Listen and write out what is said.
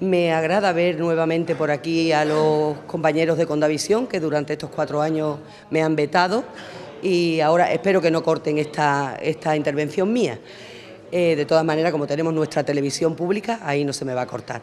Me agrada ver nuevamente por aquí a los compañeros de Condavisión que durante estos cuatro años me han vetado y ahora espero que no corten esta, esta intervención mía. Eh, de todas maneras, como tenemos nuestra televisión pública, ahí no se me va a cortar.